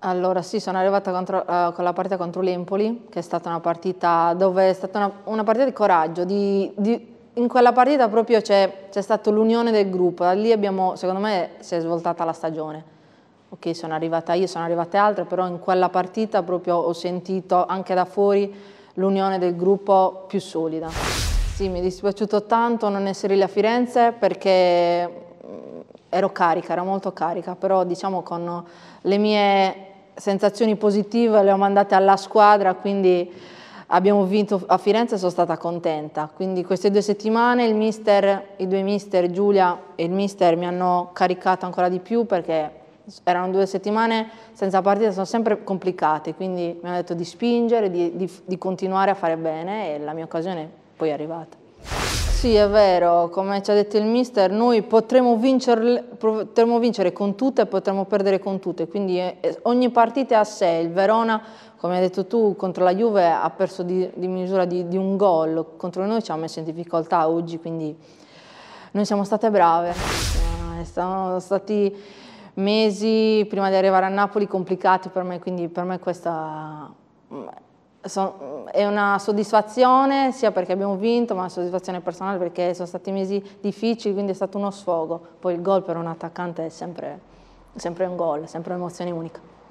Allora sì, sono arrivata contro, uh, con la partita contro l'Empoli, che è stata una partita dove è stata una, una partita di coraggio, di, di, in quella partita proprio c'è, stata l'unione del gruppo, da lì abbiamo, secondo me si è svoltata la stagione. Ok, sono arrivata io, sono arrivate altre, però in quella partita proprio ho sentito anche da fuori l'unione del gruppo più solida. Sì, mi è dispiaciuto tanto non essere lì a Firenze perché Mm, ero carica, ero molto carica, però diciamo con le mie sensazioni positive le ho mandate alla squadra, quindi abbiamo vinto a Firenze e sono stata contenta. Quindi queste due settimane il mister, i due mister Giulia e il mister mi hanno caricato ancora di più perché erano due settimane senza partita, sono sempre complicate, quindi mi hanno detto di spingere, di, di, di continuare a fare bene e la mia occasione poi è arrivata. Sì, è vero, come ci ha detto il mister, noi potremo, vincerle, potremo vincere con tutte e potremo perdere con tutte, quindi eh, eh, ogni partita è a sé. Il Verona, come hai detto tu, contro la Juve ha perso di, di misura di, di un gol, contro noi ci ha messo in difficoltà oggi, quindi noi siamo state brave, eh, sono stati mesi prima di arrivare a Napoli complicati per me, quindi per me questa mm, è una soddisfazione sia perché abbiamo vinto, ma una soddisfazione personale perché sono stati mesi difficili, quindi è stato uno sfogo. Poi il gol per un attaccante è sempre, sempre un gol, sempre un'emozione unica.